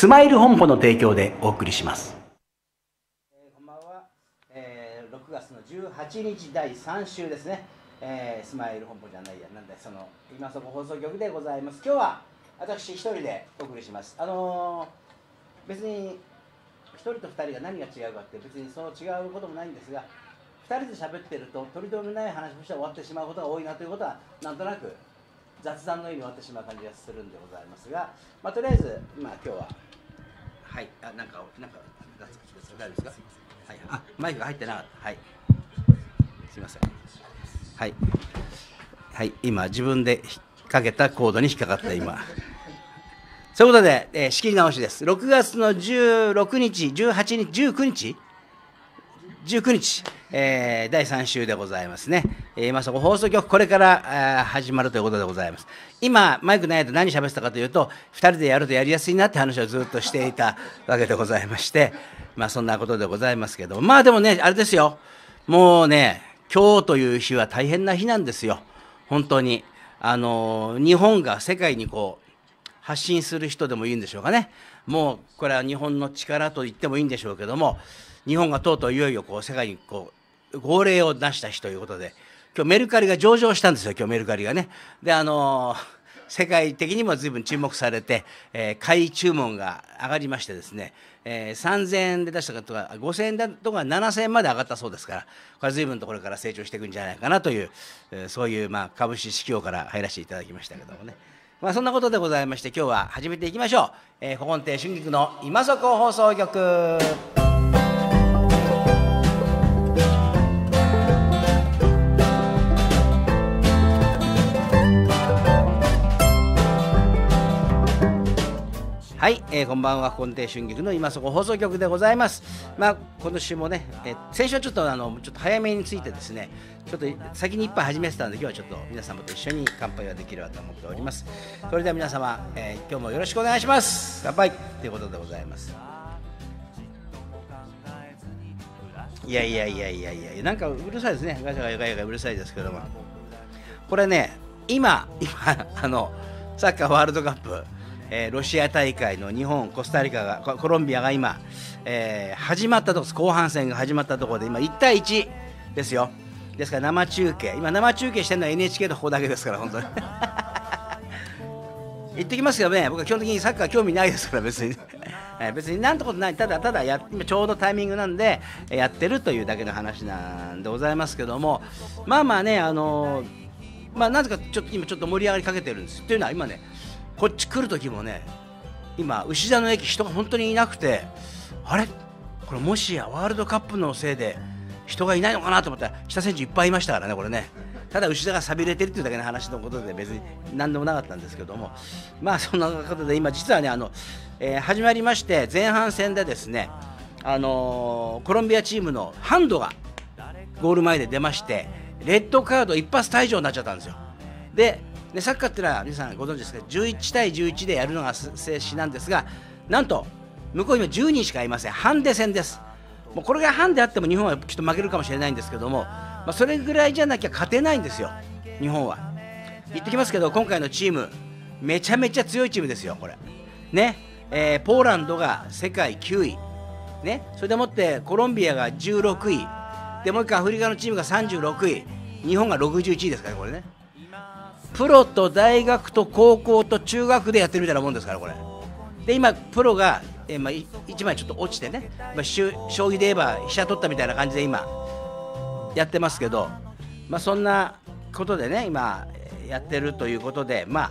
スマイル本舗の提供でお送りします。えー、こんばんは、えー、6月の18日第3週ですね、えー、スマイル本舗じゃないや、なんだその今そこ放送局でございます。今日は私一人でお送りします。あのー、別に1人と2人が何が違うかって別にその違うこともないんですが2人で喋ってると取り留めない話をして終わってしまうことが多いなということはなんとなく雑談のように終わってしまう感じがするんでございますが、まあ、とりあえず、まあ、今日ははいあなんかなんか大丈夫ですかはいあマイクが入ってなかったはいすみませんはいはい今自分で引っ掛けたコードに引っかかった今そういうことで、えー、仕切り直しです6月の16日18日19日19日、えー、第3週でございますね。えー、今そこ放送局これから始まるということでございます。今、マイクないと何喋ってたかというと、2人でやるとやりやすいなって話をずっとしていた わけでございまして、まあそんなことでございますけど、まあでもね、あれですよ。もうね、今日という日は大変な日なんですよ。本当に。あの、日本が世界にこう、発信する人でもいいんでしょうかね。もう、これは日本の力と言ってもいいんでしょうけども、日本がとうとういよいよこう世界にこう号令を出した日ということで今日メルカリが上場したんですよ今日メルカリがね。であの 世界的にも随分注目されて、えー、買い注文が上がりましてですね、えー、3000円で出したとか5000円だとか7000円まで上がったそうですからこれは随分とこれから成長していくんじゃないかなという、えー、そういうまあ株式市況から入らせていただきましたけどもね。まあ、そんなことでございまして今日は始めていきましょう。古今亭春菊の今底放送局。はい、えー、こんばんは、根底春菊の今そこ放送局でございます。まあ、今年もね、えー、先週はちょっとあの、ちょっと早めについてですね、ちょっと先に一杯始めてたんで、今日はちょっと皆様と一緒に乾杯ができればと思っております。それでは皆様、えー、今日もよろしくお願いします。乾杯ということでございます。いやいやいやいやいや、なんかうるさいですね。ガシャガシャガシャガシャうるさいですけども。これね、今、今、あの、サッカーワールドカップ、えー、ロシア大会の日本、コスタリカが、コロンビアが今、えー、始まったとこ後半戦が始まったところで、今1対1ですよ。ですから生中継、今生中継してるのは NHK とここだけですから、本当に。言 ってきますけどね、僕は基本的にサッカー興味ないですから、別に。え別になんてことない、ただただや、今ちょうどタイミングなんで、やってるというだけの話なんでございますけども、まあまあね、あのー、まあ、なぜかちょっと今ちょっと盛り上がりかけてるんです。というのは今ね、こっち来る時もね今牛田の駅人が本当にいなくてあれこれもしやワールドカップのせいで人がいないのかなと思ったら下選手いっぱいいましたからねこれねただ牛田がさびれてるっていうだけの話のことで別に何でもなかったんですけどもまあそんなことで今実はねあの、えー、始まりまして前半戦でですねあのー、コロンビアチームのハンドがゴール前で出ましてレッドカード一発退場になっちゃったんですよででサッカーっていうのは皆さんご存知ですけど11対11でやるのが静止なんですがなんと向こう今10人しかいませんハンデ戦ですもうこれがハンデあっても日本はきっと負けるかもしれないんですけども、まあ、それぐらいじゃなきゃ勝てないんですよ日本は言ってきますけど今回のチームめちゃめちゃ強いチームですよこれね、えー、ポーランドが世界9位ねそれでもってコロンビアが16位でもう一回アフリカのチームが36位日本が61位ですからこれねプロと大学と高校と中学でやってるみたいなもんですからこれで今プロが、えー、まあ、1枚ちょっと落ちてね、まあ、将棋で言えば飛車取ったみたいな感じで今やってますけど、まあ、そんなことでね今やってるということでまあ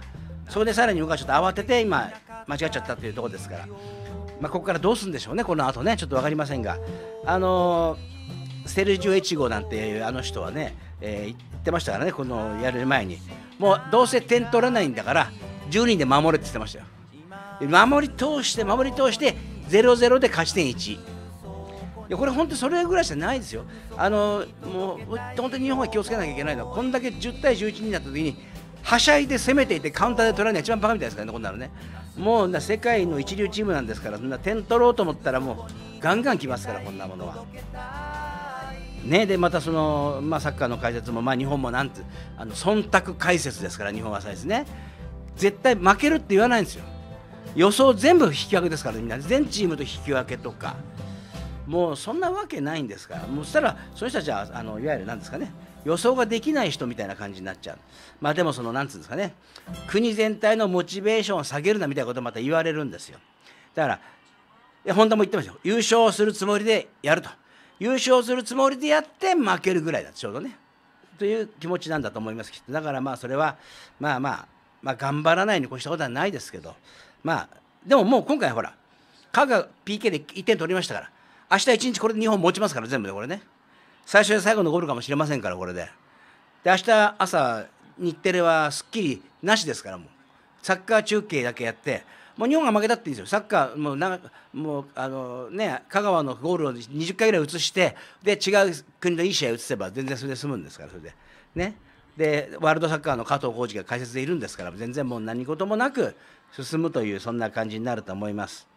そこでさらに僕はちょっと慌てて今間違っちゃったというところですから、まあ、ここからどうするんでしょうねこの後ねちょっと分かりませんがあのーセルジオ・エチゴなんていうあの人はね、えー、ってましたからねこのやる前にもうどうせ点取らないんだから10人で守れって言ってましたよ守り通して守り通して0-0で勝ち点1いやこれ本当それぐらいじゃないですよあのもう本当に日本は気をつけなきゃいけないのはこんだけ10対11になった時にはしゃいで攻めていてカウンターで取らない一番バカみたいですからねこんなのねもうな世界の一流チームなんですからそんな点取ろうと思ったらもうガンガン来ますからこんなものは。ね、でまたその、まあ、サッカーの解説も、まあ、日本もなんてあの忖度解説ですから日本はさですね絶対負けるって言わないんですよ予想全部引き分けですからみんな全チームと引き分けとかもうそんなわけないんですからもうしたらその人たちはあのいわゆる何ですかね予想ができない人みたいな感じになっちゃうまあでもその何て言うんですかね国全体のモチベーションを下げるなみたいなことまた言われるんですよだから本田も言ってましたよ優勝するつもりでやると優勝するつもりでやって負けるぐらいだちょうどねという気持ちなんだと思いますだからまあそれはまあまあまあ頑張らないに越したことはないですけどまあでももう今回ほら香川 PK で1点取りましたから明日1日これで2本持ちますから全部でこれね最初で最後のゴールかもしれませんからこれでで明日朝日テレはすっきりなしですからもうサッカー中継だけやってもう日本が負けたっていいんですよサッカーもうなもうあの、ね、香川のゴールを20回ぐらい移してで違う国のいい試合移せば全然それで済むんですからそれで。ね、でワールドサッカーの加藤浩次が解説でいるんですから全然もう何事もなく進むというそんな感じになると思います。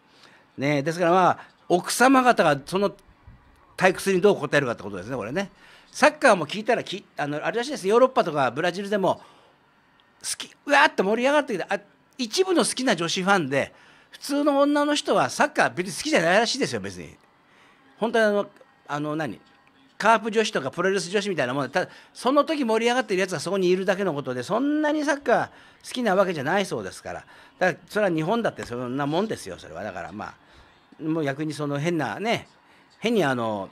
ね、ですからまあ奥様方がその退屈にどう答えるかってことですねこれね。サッカーも聞いたらきあのあれらしいですヨーロッパとかブラジルでも好きうわーっと盛り上がってきてあ一部の好きな女子ファンで普通の女の人はサッカー別に好きじゃないらしいですよ別に本当にあのあの何カープ女子とかプロレス女子みたいなもんでただその時盛り上がってるやつがそこにいるだけのことでそんなにサッカー好きなわけじゃないそうですからだからそれは日本だってそんなもんですよそれはだからまあもう逆にその変なね変にあの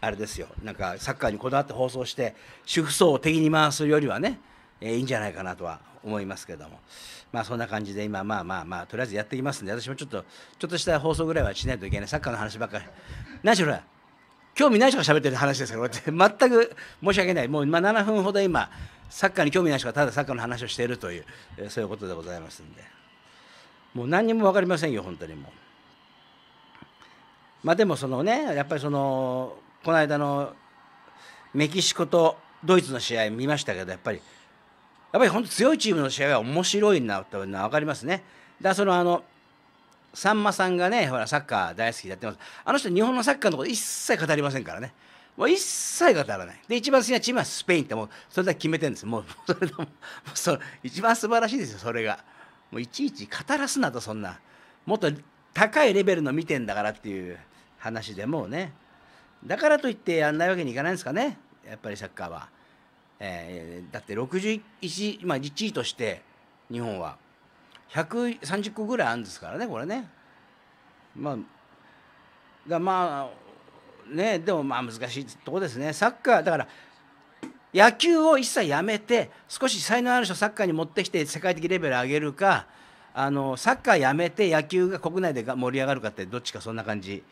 あれですよなんかサッカーにこだわって放送して主婦層を敵に回すよりはねえー、いいんじゃないかなとは思いますけどもまあそんな感じで今まあまあまあとりあえずやっていきますんで私もちょっとちょっとした放送ぐらいはしないといけないサッカーの話ばっかり何しろ興味ない人が喋ってる話ですから全く申し訳ないもう今7分ほど今サッカーに興味ない人がただサッカーの話をしているという、そういうことでございますんでもう何にも分かりませんよ本当にもう。まあでもそのねやっぱりそのこの間のメキシコとドイツの試合見ましたけどやっぱりやっぱり本当強いチームの試合は面白いなというのは分かりますね。だそのあのさんまさんがねほらサッカー大好きでやってますあの人日本のサッカーのこと一切語りませんからねもう一切語らないで一番好きなチームはスペインってもうそれだけ決めてるんですもう それでもそ一番素晴らしいですよそれがもういちいち語らすなとそんなもっと高いレベルの見てんだからっていう話でもうねだからといってやんないわけにいかないんですかねやっぱりサッカーは。えー、だって61、まあ、1位として日本は130個ぐらいあるんですからねこれね。まあだまあねでもまあ難しいとこですねサッカーだから野球を一切やめて少し才能ある人サッカーに持ってきて世界的レベル上げるかあのサッカーやめて野球が国内で盛り上がるかってどっちかそんな感じ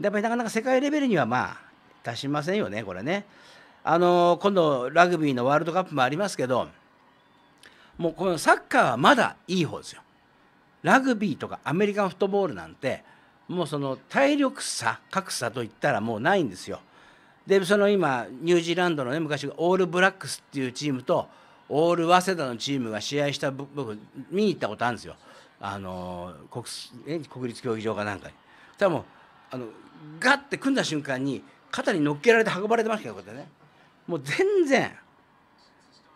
やっぱりなかなか世界レベルにはまあ達しませんよねこれね。あの今度ラグビーのワールドカップもありますけどもうこのサッカーはまだいい方ですよ。ラグビーとかアメリカンフットボールなんてもうその体力差格差といったらもうないんですよ。でその今ニュージーランドのね昔オールブラックスっていうチームとオール早稲田のチームが試合した僕見に行ったことあるんですよ。あの国え国立競技場かなんかに。た分あのガッて組んだ瞬間に肩に乗っけられて運ばれてましたけどこうやってね。もう全然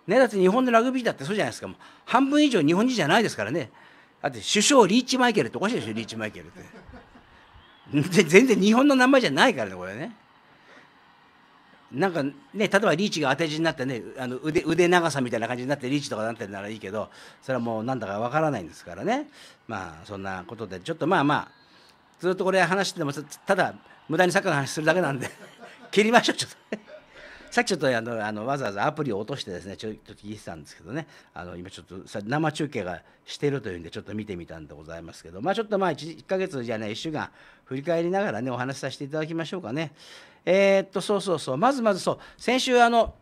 ねだって日本のラグビーだってそうじゃないですかもう半分以上日本人じゃないですからねだって首相リーチマイケルっておかしいでしょリーチマイケルって全然日本の名前じゃないからねこれねなんかね例えばリーチが当て字になってねあの腕腕長さみたいな感じになってリーチとかなってるならいいけどそれはもうなんだかわからないんですからねまあそんなことでちょっとまあまあずっとこれ話しててもただ無駄にサッカーの話するだけなんで切りましょうちょっと。さっきちょっとあのあのわざわざアプリを落としてですねちょっと聞いてたんですけどねあの今ちょっとさ生中継がしてるというんでちょっと見てみたんでございますけどまあちょっとまあ 1, 1ヶ月じゃない1週間振り返りながらねお話しさせていただきましょうかねえー、っとそうそうそうまずまずそう先週あの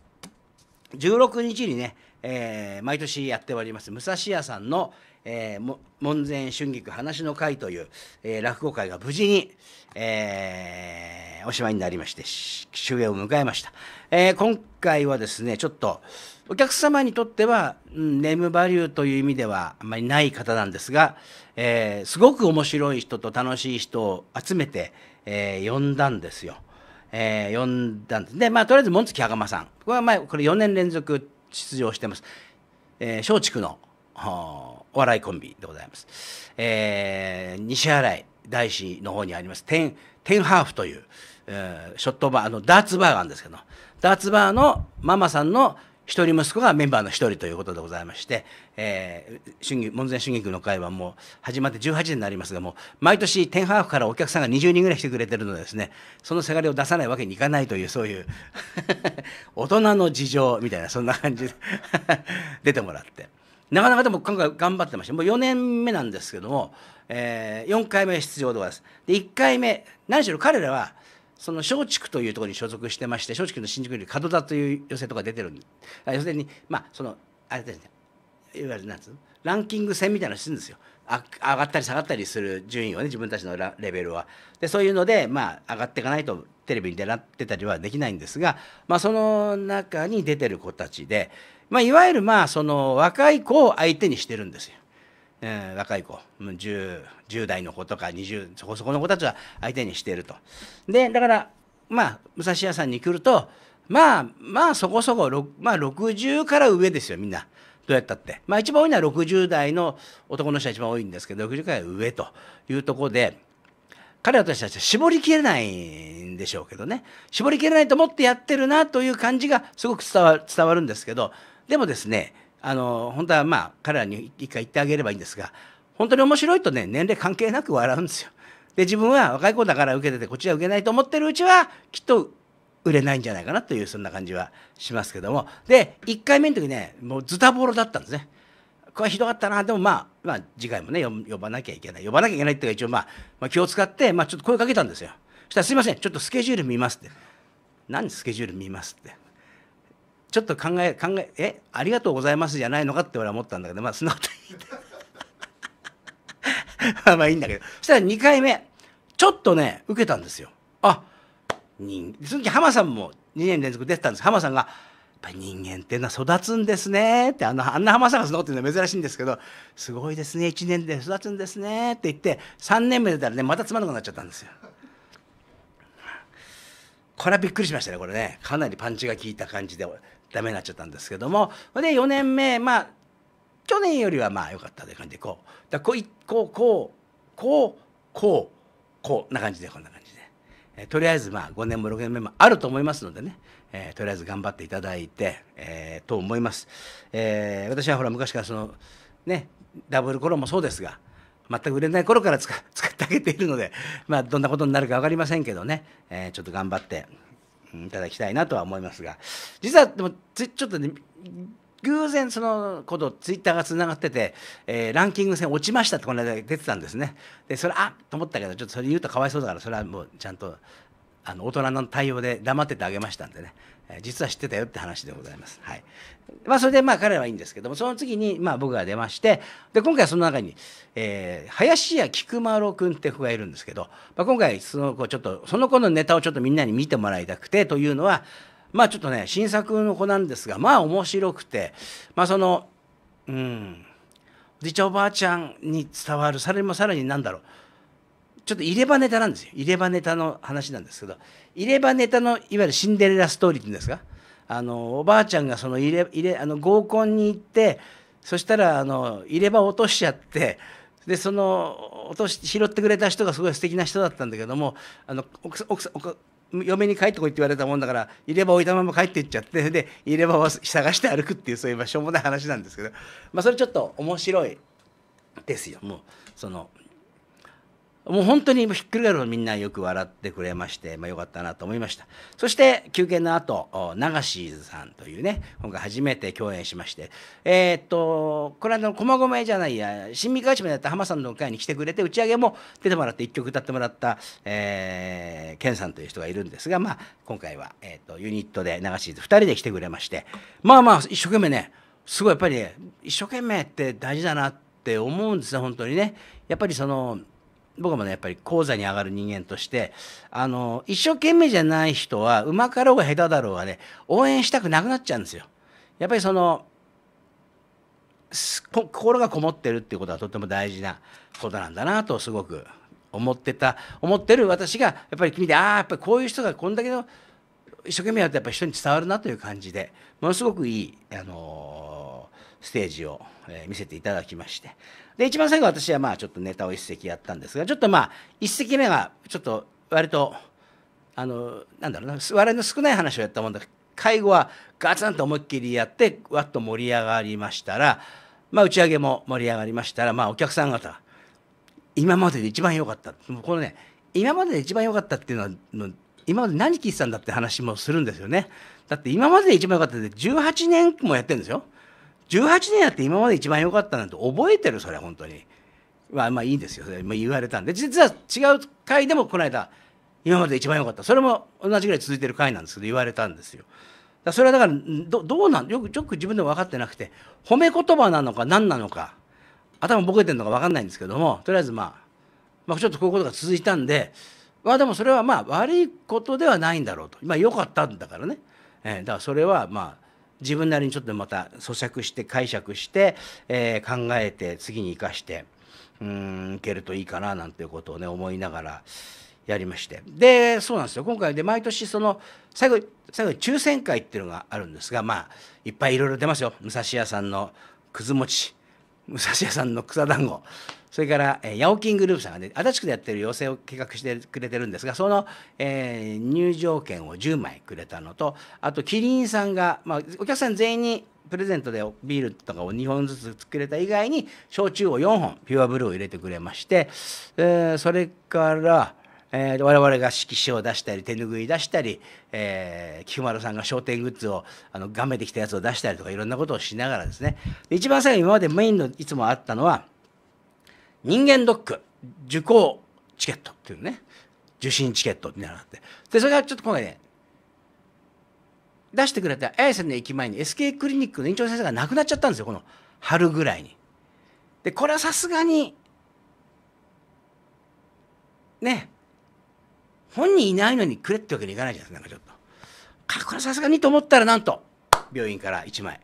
16日にね、えー、毎年やっております武蔵屋さんの、えー、門前春菊話の会という、えー、落語会が無事に、えー、おしまいになりまして、終焉を迎えました。えー、今回はですね、ちょっと、お客様にとっては、うん、ネームバリューという意味ではあんまりない方なんですが、えー、すごく面白い人と楽しい人を集めて、えー、呼んだんですよ。えー、呼んだんです。で、まあ、とりあえず、門月まさん。これは、前これ4年連続出場してます。えー、松竹のお笑いコンビでございます。えー、西新井大師の方にあります、テン、テンハーフという、えー、ショットバー、あの、ダーツバーがあるんですけど、ダーツバーのママさんの一人息子がメンバーの一人ということでございまして、えー、春門前春菊の会はもう始まって18年になりますが、もう毎年天ハーフからお客さんが20人ぐらい来てくれてるのでですね、そのせがれを出さないわけにいかないという、そういう 大人の事情みたいな、そんな感じで 出てもらって。なかなかでも今回頑張ってましてもう4年目なんですけども、えー、4回目出場でございますで1回目何しろ彼らはその松竹というところに所属してまして松竹の新宿より門田という寄席とか出てるんで要するにまあそのあれですねいわゆるなんつうの、ランキング戦みたいなのするんですよあ上がったり下がったりする順位をね自分たちのレベルはでそういうのでまあ上がっていかないとテレビに出らってたりはできないんですが、まあ、その中に出てる子たちでまあ、いわゆるまあその若い子を相手にしてるんですよ。えー、若い子 10, 10代の子とか20そこそこの子たちは相手にしてると。でだからまあ武蔵屋さんに来るとまあまあそこそこ、まあ、60から上ですよみんな。どうやったって。まあ一番多いのは60代の男の人が一番多いんですけど、60から上というところで、彼は私たちは絞りきれないんでしょうけどね。絞りきれないと思ってやってるなという感じがすごく伝わるんですけど、でもですねあの本当はまあ彼らに一回言ってあげればいいんですが本当に面白いとね年齢関係なく笑うんですよ。で自分は若い子だから受けててこっちは受けないと思ってるうちはきっと売れないんじゃないかなというそんな感じはしますけどもで1回目の時ねもうズタボロだったんですね。これはひどかったなでもまあ、まあ、次回もね呼ばなきゃいけない呼ばなきゃいけないっていうか一応、まあ、まあ気を使って、まあ、ちょっと声かけたんですよ。そしたら「すいませんちょっとスケジュール見ます」って「何スケジュール見ます」ってちょっと考え考ええありがとうございますじゃないのかって俺は思ったんだけどまあそのとまあいいんだけどそしたら2回目ちょっとね受けたんですよあ人その時浜さんも2年連続出てたんです浜さんがやっぱり人間っていうのは育つんですねってあのあんな浜さんが育ってのは珍しいんですけどすごいですね1年で育つんですねって言って3年目出たらねまたつまらなくなっちゃったんですよ。これはびっくりしましたねこれねかなりパンチが効いた感じでダメになっちゃったんですけどもで4年目まあ去年よりはまあ良かったという感じでこうだこうこうこうこうこうこうな感じでこんな感じで、えとりあえずまあ5年も6年目もあると思いますのでね、えー、とりあえず頑張っていただいて、えー、と思います、えー、私はほら昔からそのねダブルコロンもそうですが全く売れない頃から使 使ってあげているので、まあ、どんなことになるか分かりませんけどね、えー、ちょっと頑張って、いただきたいなとは思いますが実はでもちょっとね偶然そのことツイッターがつながってて、えー、ランキング戦落ちましたってこの間出てたんですねでそれあっと思ったけどちょっとそれ言うとかわいそうだからそれはもうちゃんとあの大人の対応で黙っててあげましたんでね、えー、実は知ってたよって話でございます。はい。まあ、それでまあ彼らはいいんですけども、その次にまあ僕が出まして、で、今回その中に、えー、林家菊丸君って子がいるんですけど、まあ、今回その子ちょっと、その子のネタをちょっとみんなに見てもらいたくてというのは、まあちょっとね、新作の子なんですが、まあ面白くて、まあその、うん、おじいちゃんおばあちゃんに伝わる、それもさらに何だろう、ちょっと入れ歯ネタなんですよ入れ歯ネタの話なんですけど入れ歯ネタのいわゆるシンデレラストーリーっていうんですかあのおばあちゃんがその入れ入れあの合コンに行ってそしたらあの入れ歯落としちゃってでその落とし拾ってくれた人がすごい素敵な人だったんだけどもあの奥奥奥嫁に帰ってこいって言われたもんだから入れ歯置いたまま帰っていっちゃってで入れ歯を探して歩くっていうそういうしょうもない話なんですけど、まあ、それちょっと面白いですよもうそのもう本当にひっくり返るみんなよく笑ってくれまして、まあ、よかったなと思いました。そして休憩の後、流しさんというね、今回初めて共演しまして、えー、っと、これあの、駒込じゃないや、新三河島でやった浜さんの会に来てくれて、打ち上げも出てもらって、一曲歌ってもらった、えー、ケンさんという人がいるんですが、まあ、今回は、えー、っと、ユニットで流し二人で来てくれまして、まあまあ、一生懸命ね、すごいやっぱり、ね、一生懸命って大事だなって思うんですね、本当にね。やっぱりその、僕もね、やっぱり講座に上がる人間として、あの、一生懸命じゃない人は、うまかろうが下手だろうがね、応援したくなくなっちゃうんですよ。やっぱりその、心がこもってるっていうことはとても大事なことなんだなと、すごく思ってた、思ってる私が、やっぱり君で、ああ、やっぱりこういう人がこんだけの、一生懸命やるとやっぱり人に伝わるなという感じで、ものすごくいい、あのーステージを、え見せていただきましてで一番最後私はまあちょっとネタを一席やったんですがちょっとまあ一席目がちょっと割とあのなんだろうな笑いの少ない話をやったもんだ介護はガツンと思いっきりやってわっと盛り上がりましたら、まあ、打ち上げも盛り上がりましたら、まあ、お客さん方今までで一番良かったこのね今までで一番良かったっていうのは今まで何聞いてたんだって話もするんですよねだって今までで一番良かったって18年もやってるんですよ18年やって今まで一番良かったなんて覚えてるそれ本当に。まあまあいいんですよ、言われたんで実は違う回でもこの間今まで一番良かったそれも同じぐらい続いてる回なんですけど言われたんですよ。だそれはだからどどうなんよくよく自分でも分かってなくて褒め言葉なのか何なのか頭ボケてるのか分かんないんですけどもとりあえず、まあ、まあちょっとこういうことが続いたんでまあでもそれはまあ悪いことではないんだろうと今良、まあ、かったんだからね、えー、だからそれはまあ自分なりにちょっとまた咀嚼して解釈して、えー、考えて次に生かしてうんいけるといいかななんていうことをね思いながらやりましてでそうなんですよ今回で毎年その最後最後に抽選会っていうのがあるんですがまあいっぱいいろいろ出ますよ武蔵屋さんのくず餅武蔵屋さんの草団子それから、えー、ヤオキングループさんがね、足立区でやってる要請を計画してくれてるんですが、その、えー、入場券を10枚くれたのと、あと、キリンさんが、まあ、お客さん全員にプレゼントでビールとかを2本ずつ作れた以外に、焼酎を4本、ピュアブルーを入れてくれまして、えー、それから、えー、我々が色紙を出したり手ぬぐい出したり、えー、菊丸さんが商店グッズをあのガメできたやつを出したりとかいろんなことをしながらですね一番最後今までメインのいつもあったのは人間ドック受講チケットっていうね受診チケットってなってでそれがちょっと今回ね出してくれた綾瀬の駅前に SK クリニックの院長先生が亡くなっちゃったんですよこの春ぐらいに。でこれはさすがにね本人いないのにくれってわけにいかないじゃないですかなんかちょっと。これさすがにと思ったらなんと病院から1枚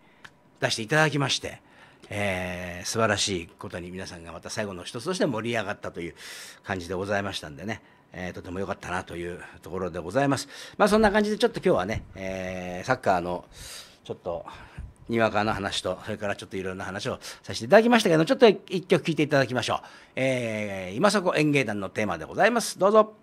出していただきまして。えー、素晴らしいことに皆さんがまた最後の一つとして盛り上がったという感じでございましたんでね。えー、とても良かったなというところでございます。まあそんな感じでちょっと今日はね、えー、サッカーのちょっとにわかの話と、それからちょっといろんな話をさせていただきましたけど、ちょっと一曲聴いていただきましょう。えー、今そこ演芸団のテーマでございます。どうぞ。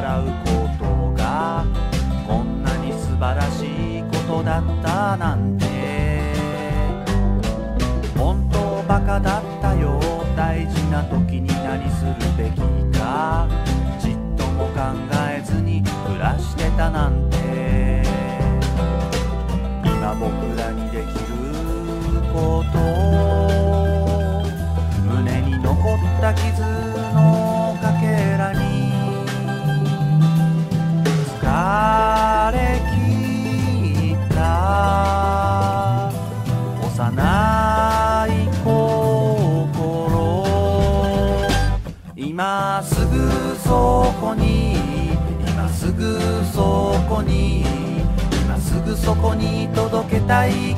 笑うことがこんなに素晴らしいことだったなんて本当バカだったよ大事な時に何するべきかちっとも考えずに暮らしてたなんて今僕らにできることを está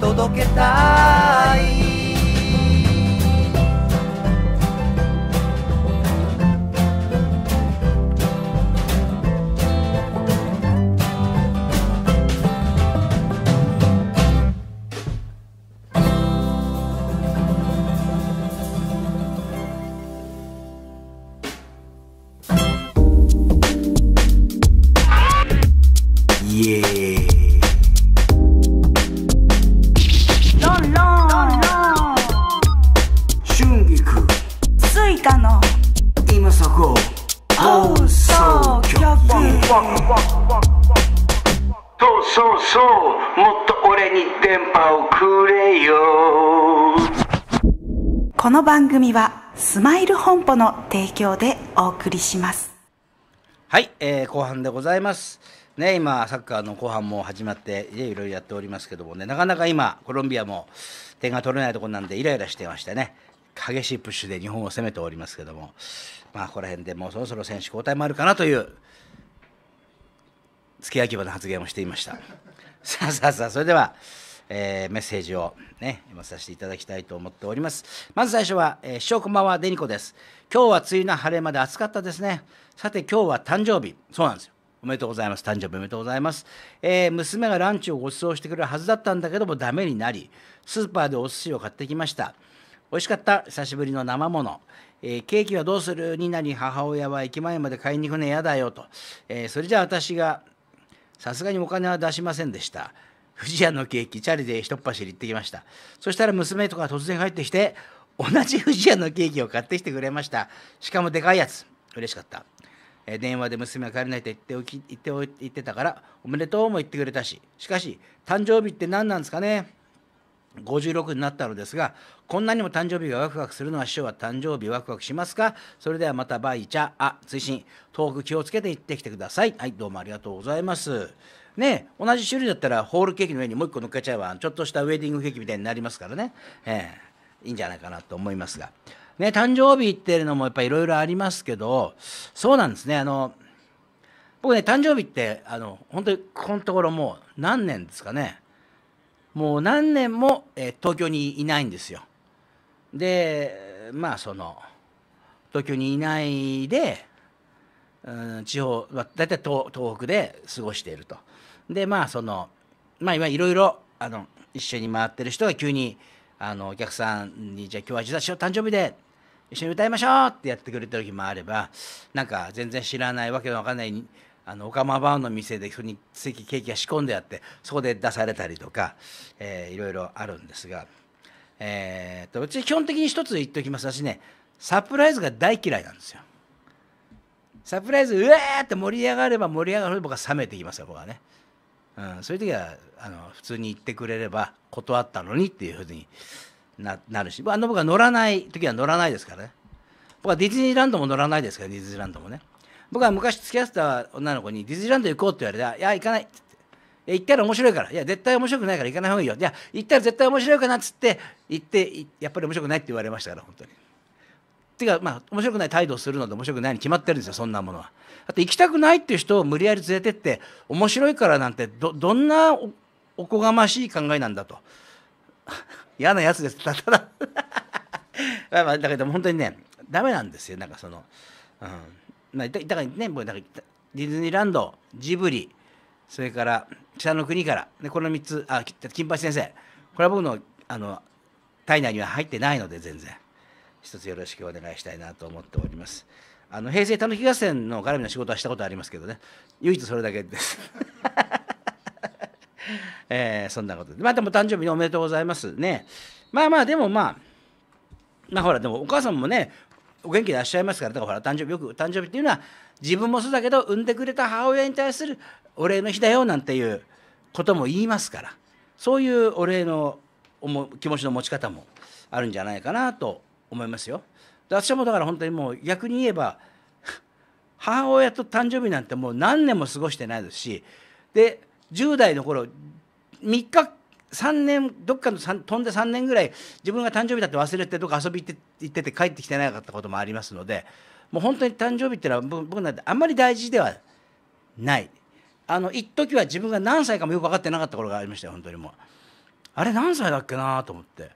todo que tá. 歩の提供でお送りしますはい、えー、後半でございますね今サッカーの後半も始まっていろいろやっておりますけどもねなかなか今コロンビアも点が取れないところなんでイライラしてましてね激しいプッシュで日本を攻めておりますけどもまあここら辺でもうそろそろ選手交代もあるかなという付け焼き場の発言をしていましたさあさあさあそれではえー、メッセージをね、読ませさせていただきたいと思っております。まず最初は、えー、師匠こんばんは、デニコです。今日は梅雨の晴れまで暑かったですね。さて、今日は誕生日。そうなんですよ。おめでとうございます。誕生日おめでとうございます。えー、娘がランチをご馳走してくれるはずだったんだけども、ダメになり、スーパーでお寿司を買ってきました。美味しかった。久しぶりの生もの。えー、ケーキはどうするになり、母親は駅前まで買いに行くの嫌だよと。えー、それじゃあ私が、さすがにお金は出しませんでした。富士屋のケーキチャリで一っ走り行ってきましたそしたら娘とか突然帰ってきて同じ富士屋のケーキを買ってきてくれましたしかもでかいやつ嬉しかった電話で娘が帰れないと言っておき言っておい言ってたからおめでとうも言ってくれたししかし誕生日って何なんですかね56になったのですがこんなにも誕生日がワクワクするのは師匠は誕生日ワクワクしますかそれではまたバイチャあ追伸遠く気をつけて行ってきてくださいはいどうもありがとうございますね同じ種類だったらホールケーキの上にもう一個乗っけちゃえばちょっとしたウェディングケーキみたいになりますからね、えー、いいんじゃないかなと思いますが。ね、誕生日っていうのもやっぱいろいろありますけど、そうなんですね。あの、僕ね、誕生日って、あの、本当にこのところもう何年ですかね。もう何年も、えー、東京にいないんですよ。で、まあその、東京にいないで、うん、地方、まあ、大体東東北で過ごしていると。で、まあ、その、まあ、今いろいろ、あの、一緒に回ってる人が急に、あの、お客さんに、じゃあ今日は自殺しよう、誕生日で、一緒に歌いましょうってやってくれた時もあれば、なんか全然知らないわけのわかんない、あの、オカマバーの店で、そこに席、ケーキが仕込んであって、そこで出されたりとか、えー、いろいろあるんですが、えー、っと、うち基本的に一つ言っておきます。私ね、サプライズが大嫌いなんですよ。サプライズ、うえーって盛り上がれば盛り上がるほど僕は冷めていきますよ、僕はね。うん、そういう時はあの普通に言ってくれれば断ったのにっていうふうにななるしあの僕は乗らない時は乗らないですからね僕はディズニーランドも乗らないですからディズニーランドもね僕は昔付き合ってた女の子にディズニーランド行こうって言われて「いや行かない」っつって「行ったら面白いからいや絶対面白くないから行かない方がいいよ」「いや行ったら絶対面白いかな」っつって行ってやっぱり面白くないって言われましたから本当に。ていうかまあ面白くない態度をするので面白くないに決まってるんですよそんなものは。だって行きたくないっていう人を無理やり連れてって面白いからなんてどどんなおおこがましい考えなんだと 嫌なやつですただ まあだけど本当にねダメなんですよなんかその、うんまあ、だからねもうだからディズニーランドジブリそれから北の国からでこの3つあ金八先生これは僕のあの体内には入ってないので全然。一つよろしくお願いしたいなと思っております。あの平成たぬき合戦の絡みの仕事はしたことありますけどね唯一それだけです。えー、そんなことでまあでも誕生日におめでとうございますねまあまあでもまあまあほらでもお母さんもねお元気でいらっしゃいますからだからほら誕生日よく誕生日っていうのは自分もそうだけど産んでくれた母親に対するお礼の日だよなんていうことも言いますからそういうお礼の気持ちの持ち方もあるんじゃないかなと思いますよ。で私はもうだから本当にもう逆に言えば 母親と誕生日なんてもう何年も過ごしてないですしで10代の頃3日3年どっかの飛んで3年ぐらい自分が誕生日だって忘れてどっか遊び行って行ってて帰ってきてなかったこともありますのでもう本当に誕生日っていうのは僕なんてあんまり大事ではないあの一時は自分が何歳かもよく分かってなかった頃がありましたよ本当にもうあれ何歳だっけなと思って。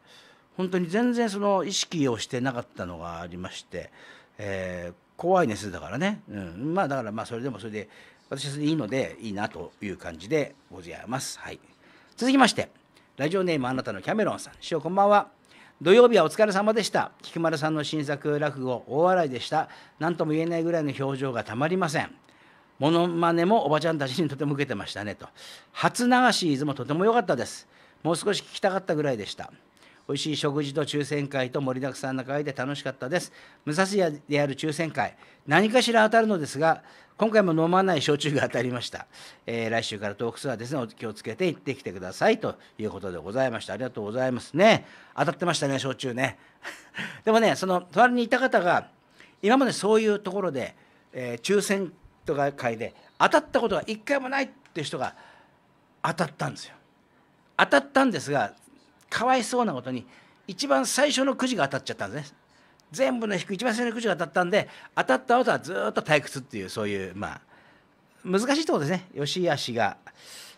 本当に全然その意識をしてなかったのがありまして、えー、怖いですだからね、うん、まあだからまあそれでもそれで私はそれでいいのでいいなという感じでございます、はい、続きましてラジオネームあなたのキャメロンさん師匠こんばんは土曜日はお疲れ様でした菊丸さんの新作落語大笑いでした何とも言えないぐらいの表情がたまりませんモノマネもおばちゃんたちにとても受けてましたねと初流し伊豆もとても良かったですもう少し聞きたかったぐらいでした美味しい食事と抽選会と盛りだくさんな会で楽しかったです武蔵屋である抽選会何かしら当たるのですが今回も飲まない焼酎が当たりました、えー、来週からトークツアーですねお気をつけて行ってきてくださいということでございましたありがとうございますね当たってましたね焼酎ね でもねその隣にいた方が今までそういうところで、えー、抽選とか会で当たったことが一回もないっていう人が当たったんですよ当たったんですがかわいそうなことに一番最初のくじが当たっちゃったんですね全部の引く一番最初のくじが当たったんで当たった後はずっと退屈っていうそういうまあ難しいところですねよし悪しが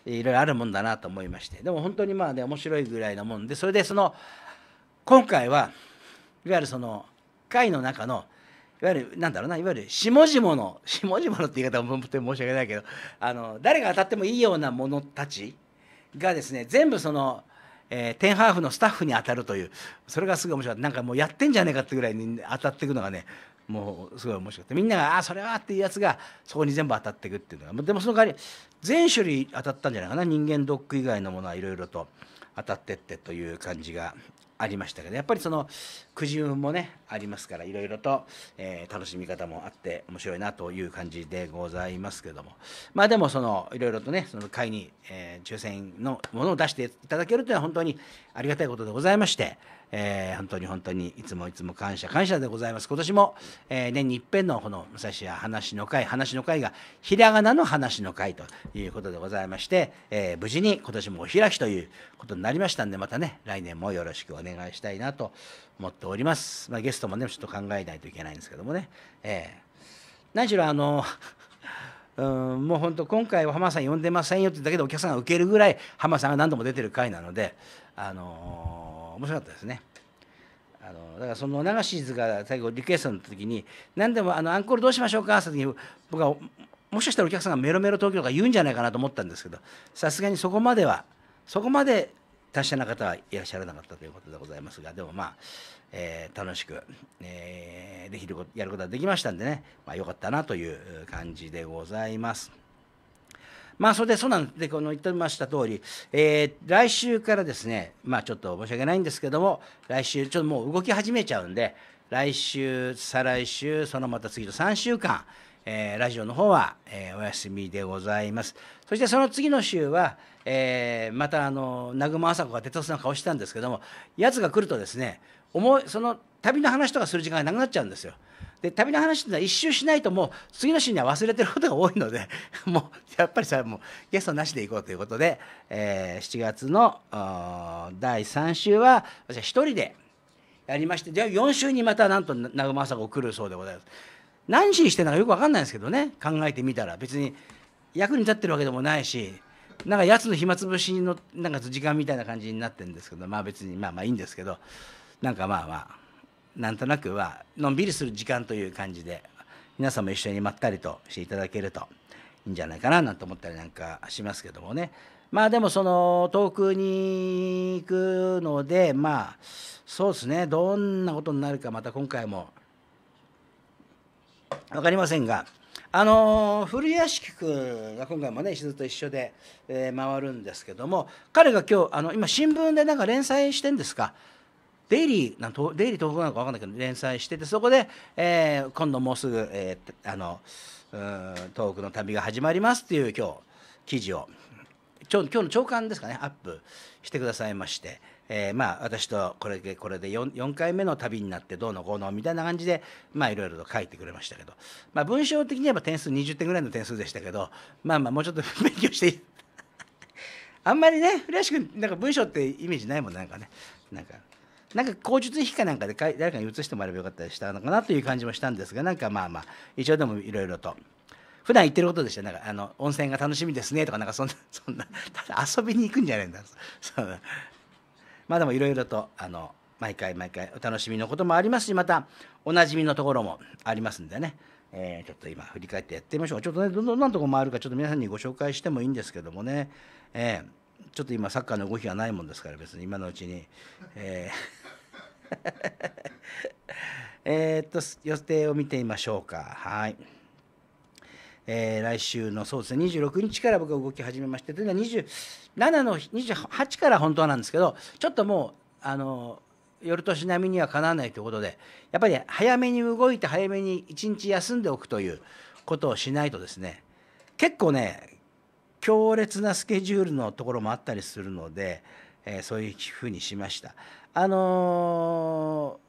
いろいろあるもんだなと思いましてでも本当にまあね面白いぐらいなもんでそれでその今回はいわゆるその会の中のいわゆるなんだろうないわゆる下々の下々のって言い方も申し訳ないけどあの誰が当たってもいいようなものたちがですね全部そのえー、テンハーフのスタッフに当たるというそれがすごい面白かったなんかもうやってんじゃねえかってぐらいに当たっていくのがねもうすごい面白くてみんなが「ああそれは」っていうやつがそこに全部当たっていくっていうのがでもその代わり全種類当たったんじゃないかな人間ドック以外のものはいろいろと当たってってという感じがありましたけどやっぱりそのくじ運もねありますからいろいろと、えー、楽しみ方もあって面白いなという感じでございますけどもまあでもそのいろいろとねその会に、えー、抽選のものを出していただけるというのは本当にありがたいことでございまして、えー、本当に本当にいつもいつも感謝感謝でございます今年も、え年に一遍のこの武蔵屋話の会話の会がひらがなの話の会ということでございまして、え無事に今年もお開きということになりましたんでまたね来年もよろしくお願いしたいなと思っておりますております、まあ、ゲストもねちょっと考えないといけないんですけどもね、えー、何しろあの うんもう本当今回は浜田さん呼んでませんよってだけでお客さんが受けるぐらい浜田さんが何度も出てる回なので、あのー、面白かったですね。あのだからその流し図が最後リクエストの時に何でもあのアンコールどうしましょうかって時に僕はもしかしたらお客さんがメロメロ東京とか言うんじゃないかなと思ったんですけどさすがにそこまではそこまで達者な方はいらっしゃらなかったということでございますが、でもまあ、えー、楽しく、えー、できること、やることができましたんでね、まあ、よかったなという感じでございます。まあ、それで、そうなんで、この言ってました通り、えー、来週からですね、まあ、ちょっと申し訳ないんですけども、来週、ちょっともう動き始めちゃうんで、来週、再来週、そのまた次の3週間、えー、ラジオの方は、えー、お休みでございます。そしてその次の週は、えー、また南雲麻子が出鉄な顔したんですけどもやつが来るとですね思いその旅の話とかする時間がなくなっちゃうんですよ。で旅の話っていうのは一周しないともう次の週には忘れてることが多いので もうやっぱりさもうゲストなしでいこうということで、えー、7月の第3週は私は1人でやりましてで4週にまたなんと南雲麻子来るそうでございます。何しにしてんのかよく分かんないですけどね考えてみたら別に役に立ってるわけでもないしなんかやつの暇つぶしのなんか時間みたいな感じになってるんですけどまあ別にまあまあいいんですけどなんかまあまあなんとなくはのんびりする時間という感じで皆さんも一緒にまったりとしていただけるといいんじゃないかななんて思ったりなんかしますけどもねまあでもその遠くに行くのでまあそうですねどんなことになるかまた今回も分かりませんが、あの古屋敷君が今回もね石津と一緒で、えー、回るんですけども彼が今日あの今新聞でなんか連載してんですかデイリーなんとデイリー東北なのか分かんないけど連載しててそこで、えー、今度もうすぐ、えー、あの東北の旅が始まりますっていう今日記事を今日の朝刊ですかねアップしてくださいまして。えー、まあ私とこれでこれで 4, 4回目の旅になってどうのこうのみたいな感じでまあいろいろと書いてくれましたけど、まあ、文章的には点数20点ぐらいの点数でしたけどまあまあもうちょっと勉強してあんまりね古橋君なんか文章ってイメージないもんなんかねなんか。なんか口述費かなんかで誰かに移してもらえばよかったりしたのかなという感じもしたんですがなんかまあまあ一応でもいろいろと普段言ってることでしたなんかあの温泉が楽しみですねとかなんかそんなそんなただ遊びに行くんじゃないんだそうまあでもいろいろとあの毎回毎回お楽しみのこともありますしまたおなじみのところもありますんでね、えー、ちょっと今振り返ってやってみましょうちょっとねどんなとこもあるかちょっと皆さんにご紹介してもいいんですけどもね、えー、ちょっと今サッカーの動きがないもんですから別に今のうちに、えー えっと予定を見てみましょうかはい。えー、来週のそうですね26日から僕は動き始めましてというのは27の28から本当なんですけどちょっともうあの夜年並みにはかなわないということでやっぱり早めに動いて早めに一日休んでおくということをしないとですね結構ね強烈なスケジュールのところもあったりするので、えー、そういうふうにしました。あの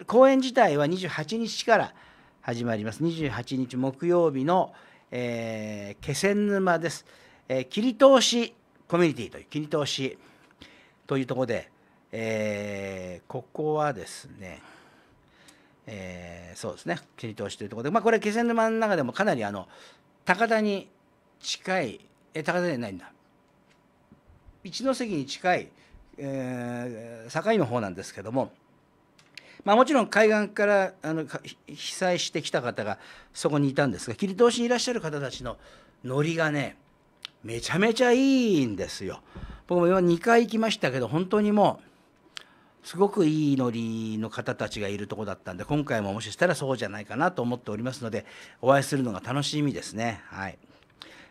ー、公演自体は28日から始まります28日木曜日の、えー、気仙沼です、えー、切り通しコミュニティという切り通しというところで、えー、ここはですね、えー、そうですね切り通しというところで、まあ、これ気仙沼の中でもかなりあの高田に近いえ高田じゃないんだ一関に近い、えー、境の方なんですけどもまあ、もちろん海岸からあの被災してきた方がそこにいたんですが切り通しにいらっしゃる方たちのノリがねめちゃめちゃいいんですよ。僕も2回行きましたけど本当にもうすごくいいノリの方たちがいるとこだったんで今回ももしかしたらそうじゃないかなと思っておりますのでお会いするのが楽しみですね。はい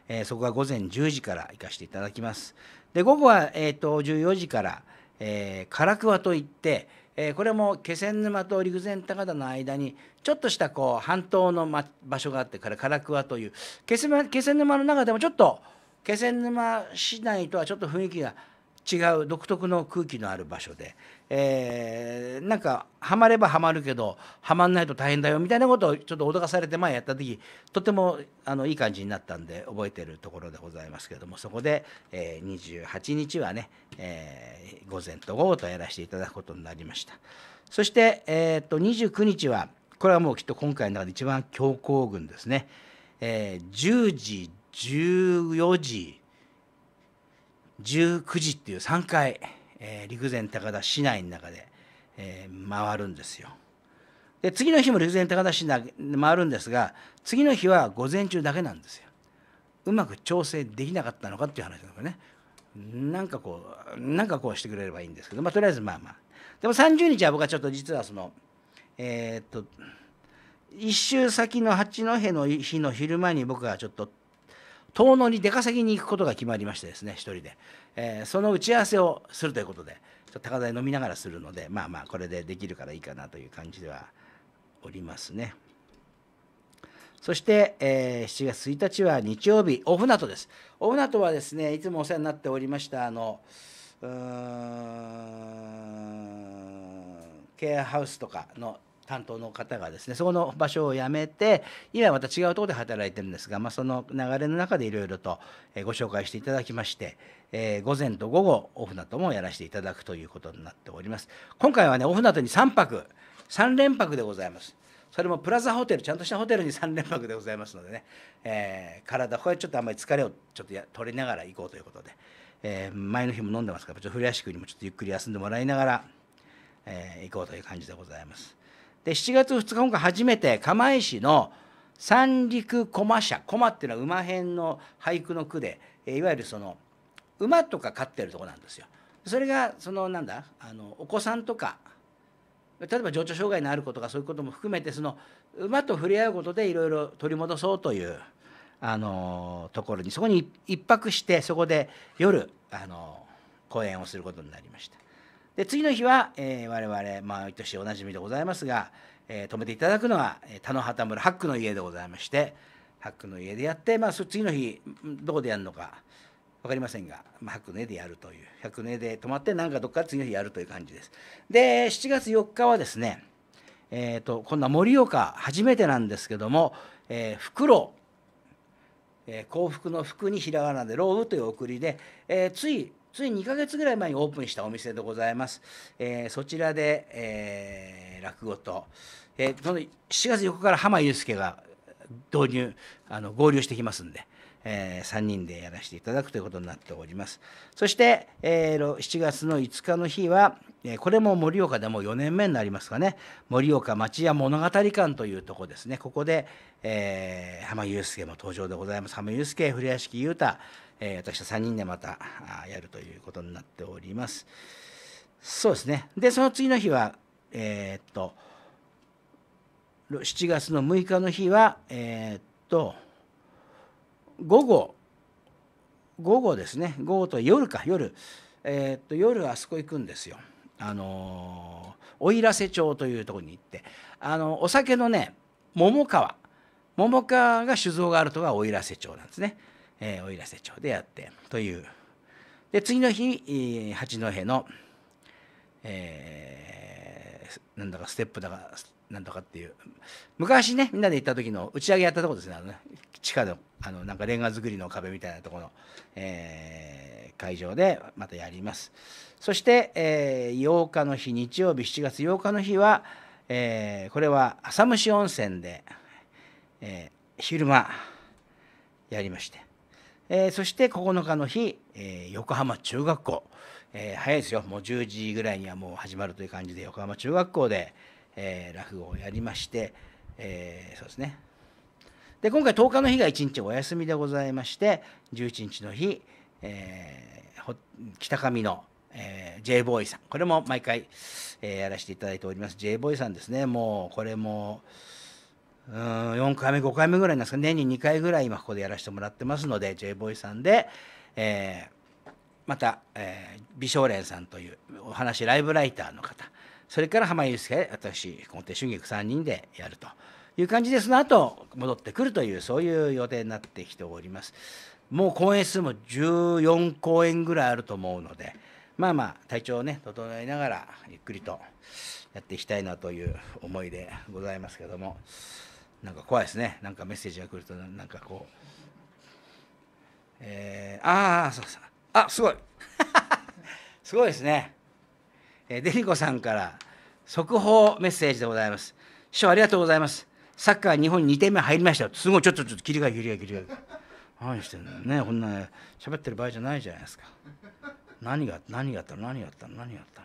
えー、そこは午前10時から行かせていただきます。で午後は、えーと、と14時から、えー、唐桑といってえー、これも気仙沼と陸前高田の間にちょっとしたこう半島の、ま、場所があってから唐桑という気仙沼の中でもちょっと気仙沼市内とはちょっと雰囲気が違う独特の空気のある場所で、えー、なんかハマればハマるけどハマんないと大変だよみたいなことをちょっと脅かされて前やった時とてもあのいい感じになったんで覚えてるところでございますけれどもそこで、えー、28日はね、えー、午前と午後とやらせていただくことになりましたそして、えー、っと29日はこれはもうきっと今回の中で一番強行軍ですね、え10時14時19時っていう3回、えー、陸前高田市内の中で、えー、回るんですよ。で次の日も陸前高田市内回るんですが次の日は午前中だけなんですよ。うまく調整できなかったのかっていう話なのね。なんかこうなんかこうしてくれればいいんですけど、まあ、とりあえずまあまあでも30日は僕はちょっと実はそのえー、っと一周先の八戸の日の昼間に僕はちょっと遠野に出稼ぎに行くことが決まりましてですね一人で、えー、その打ち合わせをするということでちょっと高台飲みながらするのでまあまあこれでできるからいいかなという感じではおりますね。そして、えー、7月1日は日曜日、お船渡です。お船渡はですね、いつもお世話になっておりました、あの、ケアハウスとかの担当の方がですねそこの場所を辞めて今また違うところで働いてるんですが、まあ、その流れの中でいろいろとご紹介していただきまして、えー、午前と午後オフナともやらせていただくということになっております今回はねオフナとに3泊3連泊でございますそれもプラザホテルちゃんとしたホテルに3連泊でございますのでね、えー、体これちょっとあんまり疲れをちょっとや取りながら行こうということで、えー、前の日も飲んでますからちょっと古屋宿にもちょっとゆっくり休んでもらいながら、えー、行こうという感じでございますで7月2日今回初めて釜石の三陸駒社駒っていうのは馬編の俳句の句でいわゆるその馬とか飼ってるとこなんですよ。それがそのなんだあのお子さんとか例えば情緒障害のある子とかそういうことも含めてその馬と触れ合うことでいろいろ取り戻そうという、あのところにそこに一泊してそこで夜、あの講演をすることになりました。で次の日は、えー、我々、まあ、毎年おなじみでございますが、えー、泊めていただくのは田野畑村ハックの家でございましてハックの家でやって、まあ、次の日どこでやるのか分かりませんが、まあ、白根でやるという白根で泊まってなんかどっか次の日やるという感じですで7月4日はですねえーと、こんな盛岡初めてなんですけども「えー、袋え幸福の福にひらがなで「ろうという送りで、えー、ついつい2ヶ月ぐらい前にオープンしたお店でございます。えー、そちらで、えー、落語と、えー、その7月4日から浜祐介が導入あの合流してきますんで、えー、3人でやらせていただくということになっております。そして、えー、7月の5日の日は、えこれも盛岡でも4年目になりますかね盛岡町屋物語館というとこですねここで、え浜祐介も登場でございます浜祐介古屋敷裕太えー、私と3人でまたやるということになっております。そうですね。で、その次の日は、えー、っと、7月の6日の日は、えー、っと、午後、午後ですね、午後と夜か、夜、えー、っと、夜あそこ行くんですよ。あのおいらせ町というところに行って、あの、お酒のね、桃川、桃川が酒造があるとがおいらせ町なんですね。えー、奥入瀬町でやってというで次の日八戸の、えー、なんだかステップだかなんとかっていう昔ねみんなで行った時の打ち上げやったとこですねあのね地下のあのなんかレンガ造りの壁みたいなところの、えー、会場でまたやりますそして、えー、8日の日日曜日7月8日の日は、えー、これは浅虫温泉で、えー、昼間やりましてえー、そして9日の日、えー、横浜中学校、えー、早いですよもう10時ぐらいにはもう始まるという感じで横浜中学校で、え落語をやりまして、えそうですねで今回10日の日が1日お休みでございまして11日の日、え北上の、え j ボーイさんこれも毎回、えやらせていただいております j ボーイさんですねもうこれも。うん4回目5回目ぐらいなんですか年に2回ぐらい今ここでやらせてもらってますので j ボーイさんで、えー、また、えー、美少年さんというお話ライブライターの方それから浜井祐介私小手春菊3人でやるという感じでその後戻ってくるというそういう予定になってきておりますもう公演数も14公演ぐらいあると思うのでまあまあ体調をね整えながらゆっくりとやっていきたいなという思いでございますけども。なんか怖いですねなんかメッセージが来るとなんかこうえー、ああそうそうあすごい すごいですね、えー、デニコさんから速報メッセージでございます師匠ありがとうございますサッカー日本に2点目入りましたよすごいちょっとちょっと切り替え切り替え切り替え何してんのねこんな喋ってる場合じゃないじゃないですか何が何があったの何があったの何があった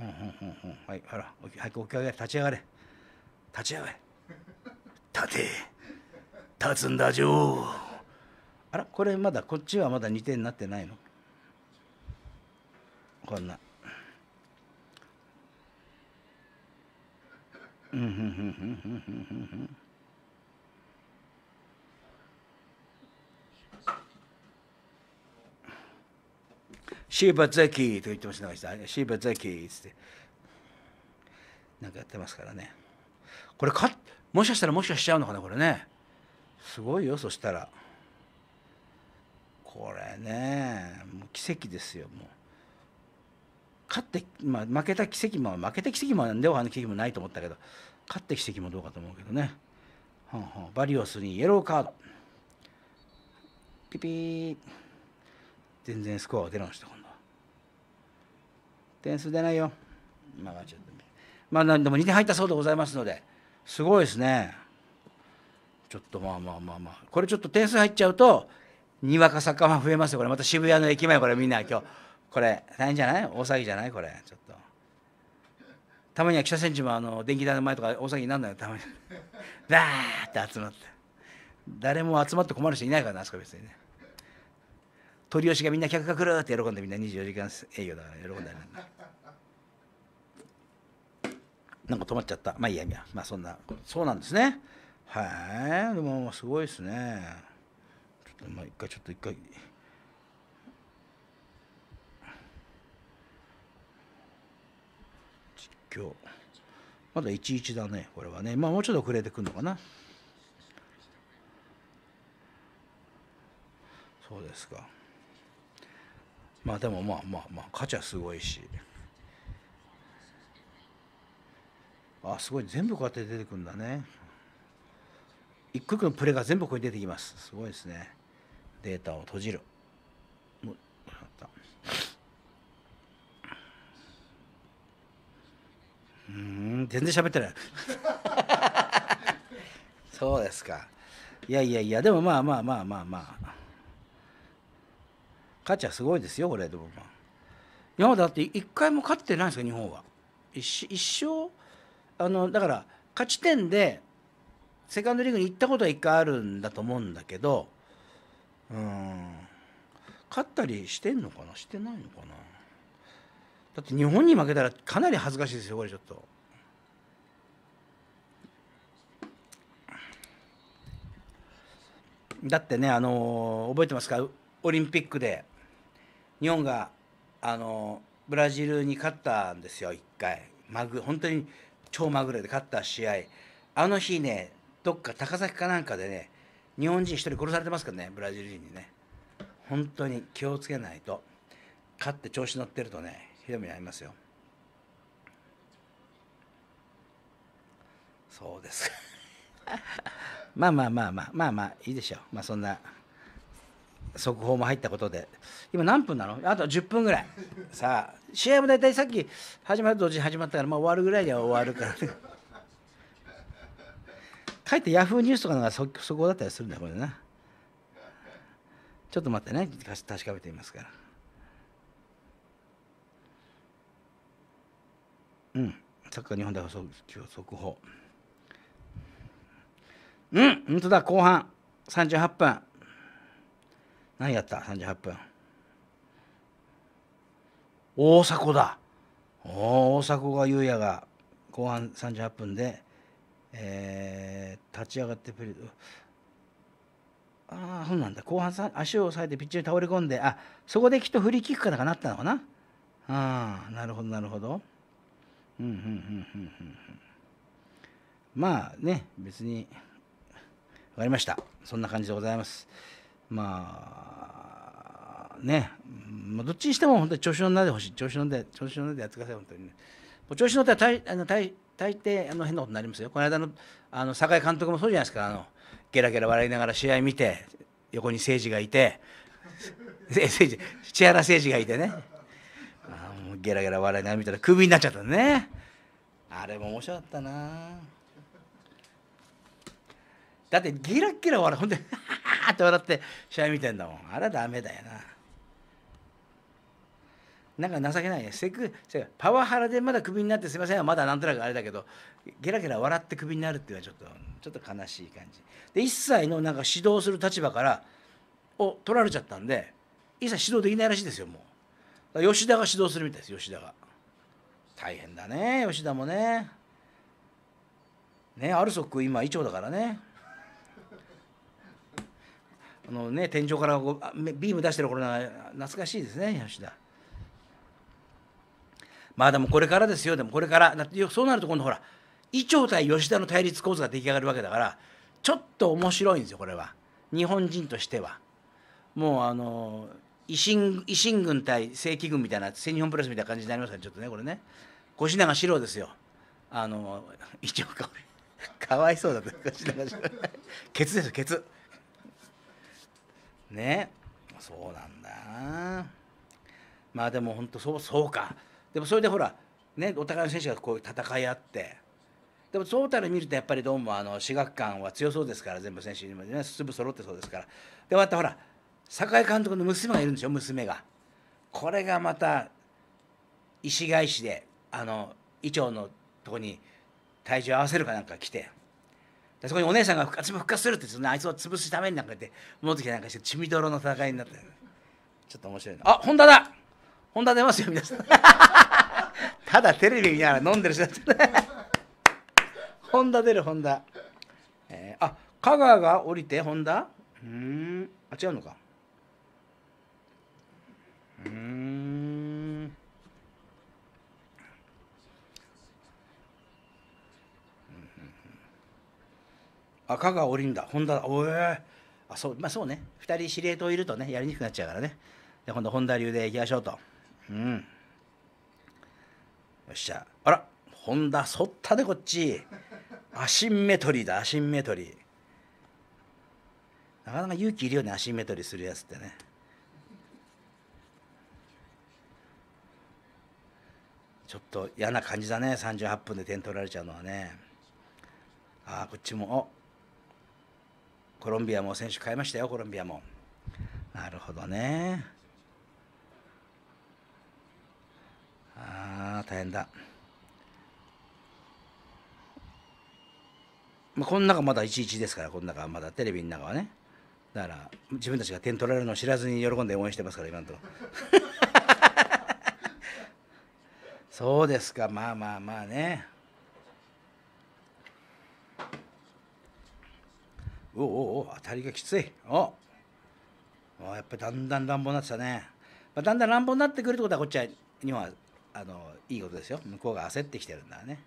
のうんうんうんうんはいあらはい起き上がれ立ち上がれ立ち上がれ立て立つんだ女王あらこれまだこっちはまだ2点になってないのこんなうんうんうんうんうんうんうんシーバゼキーと言ってましたシーバゼキーってなんかやってますからねこれ勝ってもしかしたらもしかしちゃうのかなこれねすごいよそしたらこれねもう奇跡ですよもう勝って、まあ、負けた奇跡も負けた奇跡もでオハの奇跡もないと思ったけど勝って奇跡もどうかと思うけどね、はんはんバリオスにイエローカードピピー全然スコアが出ないした今度は点数出ないよまあちょっとまあでも2点入ったそうでございますのですごいですねちょっとまあまあまあまあこれちょっと点数入っちゃうとにわか作家増えますよこれまた渋谷の駅前これみんな今日これ大変じゃない大騒ぎじゃないこれちょっとたまには北千住もあの電気代の前とか大騒ぎになるのよたまにダーって集まって誰も集まって困る人いないからなあそこ別にね押しがみんな客が来るって喜んでみんな24時間営業だから喜んでるんだなんか止まっちゃった。まあいいやいや、まあそんな、そうなんですね。はい、でもすごいですね。ちょっとまあ一回ちょっと一回。実況。まだ11だね、これはね。まあもうちょっと遅れてくるのかな。そうですか。まあでもまあまあまあ、価値はすごいし。あすごい全部こうやって出てくるんだね一個一個のプレーが全部ここに出てきますすごいですねデータを閉じるうん全然喋ってない そうですかいやいやいやでもまあまあまあまあまあ勝ちはすごいですよこれでもまあ今までだって一回も勝ってないんですか日本は一一勝あのだから勝ち点でセカンドリーグに行ったことは1回あるんだと思うんだけどうん勝ったりしてんのかなしてないのかなだって日本に負けたらかなり恥ずかしいですよこれちょっと。だってね、あのー、覚えてますかオリンピックで日本が、あのー、ブラジルに勝ったんですよ1回マグ本当に超まぐれで勝った試合あの日ねどっか高崎かなんかでね日本人1人殺されてますからねブラジル人にね本当に気をつけないと勝って調子乗ってるとねひどい目に遭いますよそうです まあまあまあまあまあまあいいでしょうまあそんな速報も入ったことで今何分なのあと10分ぐらいさあ試合も大体さっき始まる同時に始まったから、まあ、終わるぐらいには終わるからね かえってヤフーニュースとかのがそそこだったりするんだこれなちょっと待ってね確かめてみますからうんサッカー日本代表速報うん本当だ後半38分何やった38分大迫だ大迫が優也が後半38分で、えー、立ち上がってプレーああそうなんだ後半足を押さえてピッチに倒れ込んであそこできっとフリーキックかなかなったのかなああなるほどなるほどうんうんうんうんうんまあね別に分かりましたそんな感じでございますまあね、まあ、どっちにしても本当に調子乗んないでほしい調子乗んで調子乗んでやってください本当にね調子乗ったら大あの大大抵あの変なことになりますよこの間のあの酒井監督もそうじゃないですかあのゲラゲラ笑いながら試合見て横に誠治がいて 千原誠治がいてねあもゲラゲラ笑いながら見たらクビになっちゃったねあれも面白かったなだってギラギラ笑うほんでハハハって笑って試合見てんだもんあれはダメだよななんか情けないねせくパワハラでまだクビになってすいませんまだなんとなくあれだけどゲラゲラ笑ってクビになるっていうのはちょっとちょっと悲しい感じで一切のなんか指導する立場からを取られちゃったんで一切指導できないらしいですよもう吉田が指導するみたいです吉田が大変だね吉田もねねアルソック今伊調だからねあのね天井からビーム出してる頃懐かしいですね吉田。まあでもこれからですよでもこれからだってそうなると今度ほら伊調対吉田の対立構図が出来上がるわけだからちょっと面白いんですよこれは日本人としてはもうあの維新維新軍対正規軍みたいな新日本プレスみたいな感じになりますかちょっとねこれね越永四郎ですよあの一応かかわいそうだと越永四郎ケツですよケツねそうなんだまあでも本当そうそうかでもそれでほら、ね、お互いの選手がこう戦い合ってでもトータル見るとやっぱりどうもあの私学館は強そうですから全部選手にもねぐ揃ってそうですからでまたほら酒井監督の娘がいるんでしょ娘がこれがまた石返しであの伊調のとこに体重合わせるかなんか来てそこにお姉さんが復活復活するってあいつを潰すためになんかって戻ってきてなんかして血みどろの戦いになってちょっと面白いなあ本田だ本田出ますよ皆さんただテレビ見ながら飲んでる人だったね本田 出るホンダ、えー、あ香川が降りてホンダうんあ違うのかうんあ香川降りんだホンダおえあそうまあそうね2人司令塔いるとねやりにくくなっちゃうからねで今度本田流でいきましょうとうんっしゃあら本田そったでこっちアシンメトリーだアシンメトリーなかなか勇気いるよねアシンメトリーするやつってねちょっと嫌な感じだね38分で点取られちゃうのはねああこっちもコロンビアも選手変えましたよコロンビアもなるほどねああ大変だ、まあ、この中まだ11ですからこの中まだテレビの中はねだから自分たちが点取られるのを知らずに喜んで応援してますから今のとこ そうですかまあまあまあねおおお当たりがきついおおやっぱりだんだん乱暴になってたね、まあ、だんだん乱暴になってくるってことはこっちは本はあのいいことですよ向こうが焦ってきてるんだね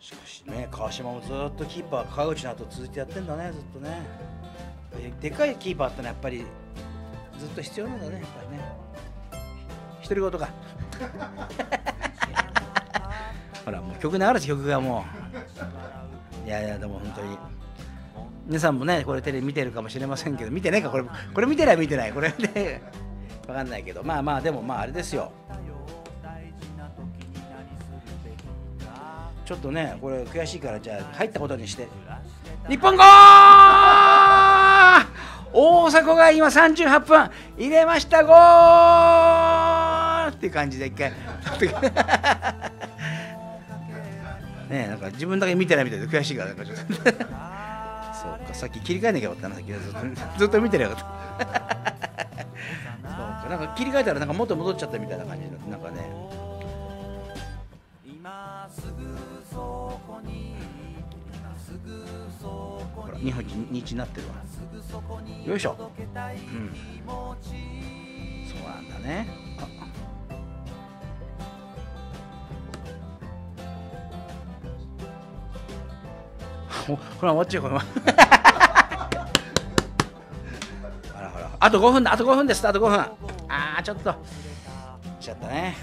しかしね川島もずっとキーパー川口の後続いてやってんだねずっとねでかいキーパーってのはやっぱりずっと必要なんだねやっぱりね独り言か ほらもう曲流れて曲がもういやいやでも本当に皆さんもねこれテレビ見てるかもしれませんけど見てないかこれこれ見てない見てないこれ見てないわかんないけどまあまあでもまああれですよちょっとねこれ悔しいからじゃあ入ったことにして日本語大迫が今38分入れましたゴーっていう感じで一回 ねなんか自分だけ見てないみたいで悔しいからなんかちょっと そうかさっき切り替えなきゃよかったなずっと見てなかったかなんか切り替えたらなんか元戻っちゃったみたいな感じになってんかね今すぐほら日になってるわよいしょうんそうなんだねあ ほら終わっちゃうこれはあと5分だ、あと5分です、あと5分。ああ、ちょっと。ちゃったね。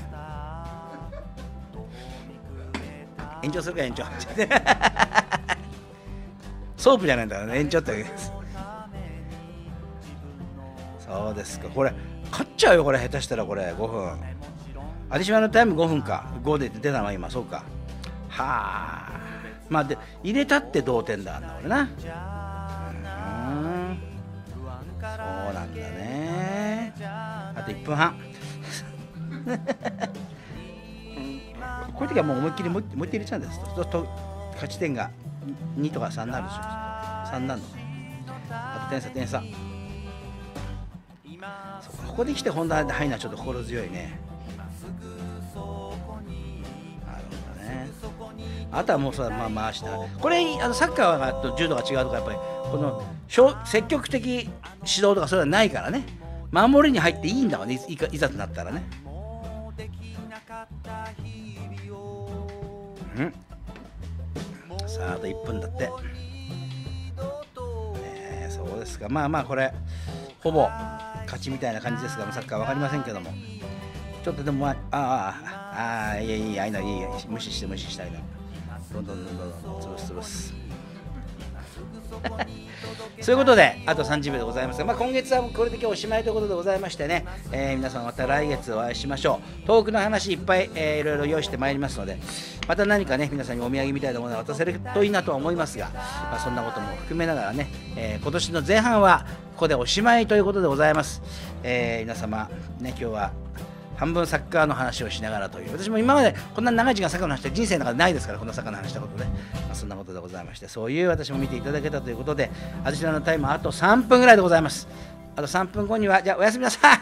延長するか、延長。ソープじゃないんだからね、延長って。そうですか、これ、勝っちゃうよ、これ、下手したらこれ、5分。アディショナルタイム5分か。5で出たのは今、そうか。はあ。まあで、入れたって同点だ、俺な。そうなんだねあと1分半 こういう時はもう思いっきりもう一回入れちゃうんですと勝ち点が2とか3になるでしょ3なるのあと点差点差ここで来て本田で入るのはちょっと心強いねあとはもうさ、まあ、回したこれあのサッカーと柔道が違うとかやっぱりこの積極的指導とかそういうのはないからね守りに入っていいんだわねいざとなったらねんさああと1分だってえそうですかまあまあこれほぼ勝ちみたいな感じですがサッカー分かりませんけどもちょっとでもああああいやいやいやいや無視して無視したいなどんどんどんどん潰す潰すそういうことで、あと30秒でございますが、まあ、今月はこれで今日おしまいということでございましてね、えー、皆さんまた来月お会いしましょう。遠くの話いっぱい、えー、いろいろ用意してまいりますので、また何かね、皆さんにお土産みたいなものを渡せるといいなとは思いますが、まあ、そんなことも含めながらね、えー、今年の前半はここでおしまいということでございます。えー、皆様、ね、今日は半分サッカーの話をしながらという私も今までこんな長い時間サッカーの話って人生の中でないですからこんなサッカーの話したことで、まあ、そんなことでございましてそういう私も見ていただけたということで私らのタイムあと3分ぐらいでございますあと3分後にはじゃあおやすみなさい